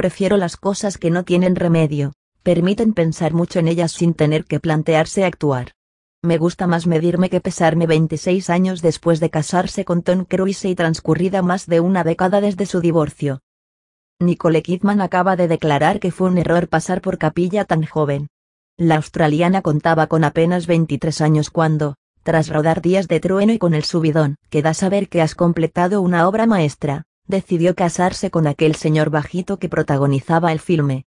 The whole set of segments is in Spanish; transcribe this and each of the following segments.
Prefiero las cosas que no tienen remedio, permiten pensar mucho en ellas sin tener que plantearse actuar. Me gusta más medirme que pesarme 26 años después de casarse con Tom Cruise y transcurrida más de una década desde su divorcio. Nicole Kidman acaba de declarar que fue un error pasar por capilla tan joven. La australiana contaba con apenas 23 años cuando, tras rodar días de trueno y con el subidón, queda saber que has completado una obra maestra, decidió casarse con aquel señor bajito que protagonizaba el filme.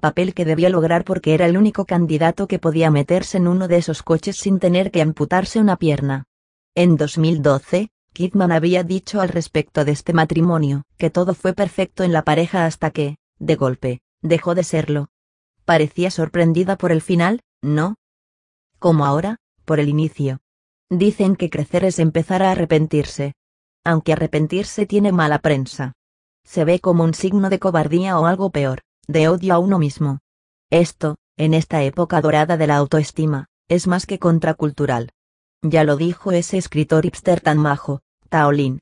Papel que debió lograr porque era el único candidato que podía meterse en uno de esos coches sin tener que amputarse una pierna. En 2012, Kidman había dicho al respecto de este matrimonio, que todo fue perfecto en la pareja hasta que, de golpe, dejó de serlo. Parecía sorprendida por el final, ¿no? Como ahora, por el inicio. Dicen que crecer es empezar a arrepentirse aunque arrepentirse tiene mala prensa. Se ve como un signo de cobardía o algo peor, de odio a uno mismo. Esto, en esta época dorada de la autoestima, es más que contracultural. Ya lo dijo ese escritor hipster tan majo, Taolin.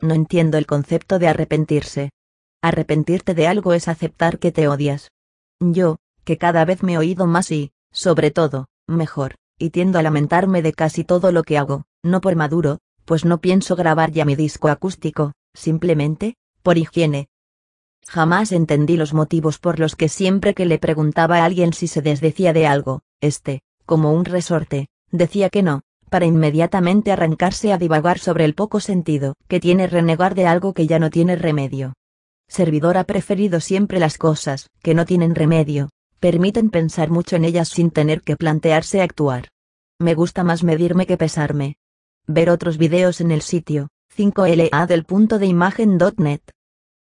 No entiendo el concepto de arrepentirse. Arrepentirte de algo es aceptar que te odias. Yo, que cada vez me he oído más y, sobre todo, mejor, y tiendo a lamentarme de casi todo lo que hago, no por maduro, pues no pienso grabar ya mi disco acústico, simplemente, por higiene. Jamás entendí los motivos por los que siempre que le preguntaba a alguien si se desdecía de algo, este, como un resorte, decía que no, para inmediatamente arrancarse a divagar sobre el poco sentido que tiene renegar de algo que ya no tiene remedio. Servidor ha preferido siempre las cosas que no tienen remedio, permiten pensar mucho en ellas sin tener que plantearse actuar. Me gusta más medirme que pesarme, Ver otros videos en el sitio 5LA del punto de imagen.net.